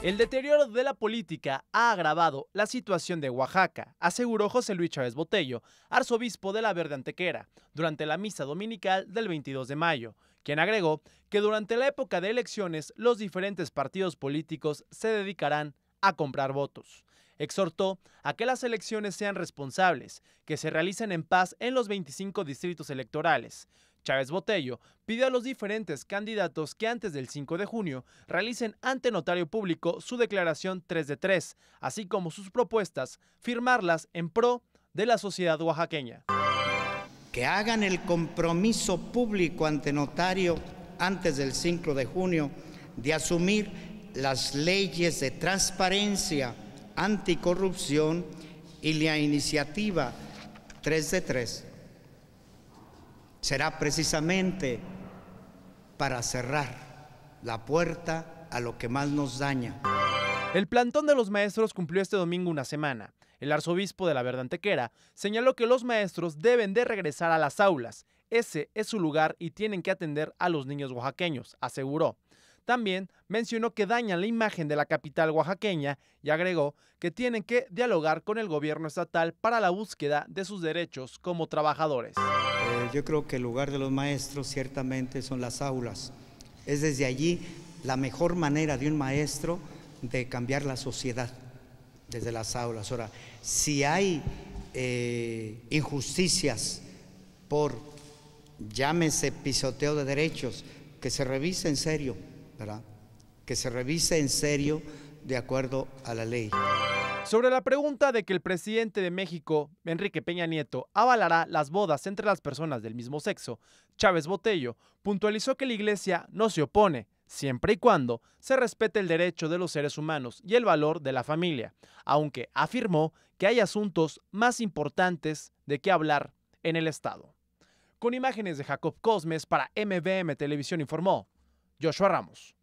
El deterioro de la política ha agravado la situación de Oaxaca, aseguró José Luis Chávez Botello, arzobispo de la Verde Antequera, durante la misa dominical del 22 de mayo, quien agregó que durante la época de elecciones los diferentes partidos políticos se dedicarán a comprar votos. Exhortó a que las elecciones sean responsables, que se realicen en paz en los 25 distritos electorales, Chávez Botello pidió a los diferentes candidatos que antes del 5 de junio realicen ante notario público su declaración 3 de 3, así como sus propuestas, firmarlas en pro de la sociedad oaxaqueña. Que hagan el compromiso público ante notario antes del 5 de junio de asumir las leyes de transparencia, anticorrupción y la iniciativa 3 de 3 será precisamente para cerrar la puerta a lo que más nos daña. El plantón de los maestros cumplió este domingo una semana. El arzobispo de la Verdantequera señaló que los maestros deben de regresar a las aulas. Ese es su lugar y tienen que atender a los niños oaxaqueños, aseguró. También mencionó que dañan la imagen de la capital oaxaqueña y agregó que tienen que dialogar con el gobierno estatal para la búsqueda de sus derechos como trabajadores. Eh, yo creo que el lugar de los maestros ciertamente son las aulas. Es desde allí la mejor manera de un maestro de cambiar la sociedad, desde las aulas. Ahora, si hay eh, injusticias por, llámese pisoteo de derechos, que se revise en serio que se revise en serio de acuerdo a la ley. Sobre la pregunta de que el presidente de México, Enrique Peña Nieto, avalará las bodas entre las personas del mismo sexo, Chávez Botello puntualizó que la Iglesia no se opone, siempre y cuando se respete el derecho de los seres humanos y el valor de la familia, aunque afirmó que hay asuntos más importantes de qué hablar en el Estado. Con imágenes de Jacob Cosmes para MBM Televisión informó Joshua Ramos.